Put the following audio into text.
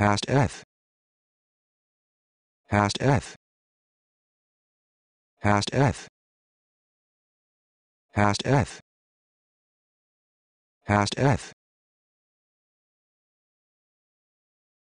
Hast F. Hast F. Hast F. Hast F. Hast F.